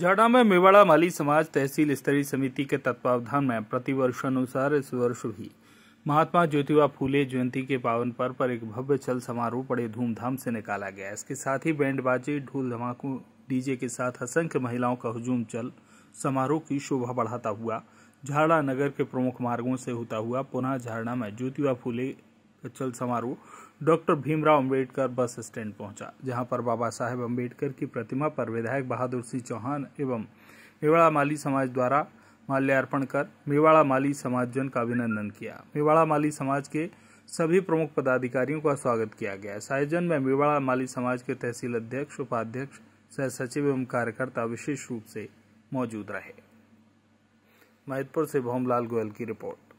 झाड़ा में मेवाड़ा माली समाज तहसील स्तरीय समिति के तत्वावधान में अनुसार इस वर्ष भी महात्मा ज्योतिबा फूले जयंती के पावन पर्व पर एक भव्य चल समारोह बड़े धूमधाम से निकाला गया इसके साथ ही बैंड बाजे ढोल धमाकों डीजे के साथ असंख्य महिलाओं का हजूम चल समारोह की शोभा बढ़ाता हुआ झाड़ा नगर के प्रमुख मार्गों से होता हुआ पुनः झाड़ा में ज्योतिबा फूले तो चल समारोह doctor Bhimrao Ambedkar bus stand पहुंचा जहां पर बाबा साहेब अंबेडकर की प्रतिमा पर विधायक बहादुर सिंह चौहान एवं मेवाड़ा माली समाज द्वारा माल्यार्पण कर मेवाड़ा माली समाज जन का अभिनंदन किया मेवाड़ा माली समाज के सभी प्रमुख पदाधिकारियों का स्वागत किया गया इस आयोजन में मेवाड़ा माली समाज के तहसील अध्यक्ष उपाध्यक्ष सह सचिव एवं कार्यकर्ता विशेष रूप से मौजूद रहे महितपुर से भोमलाल गोयल की रिपोर्ट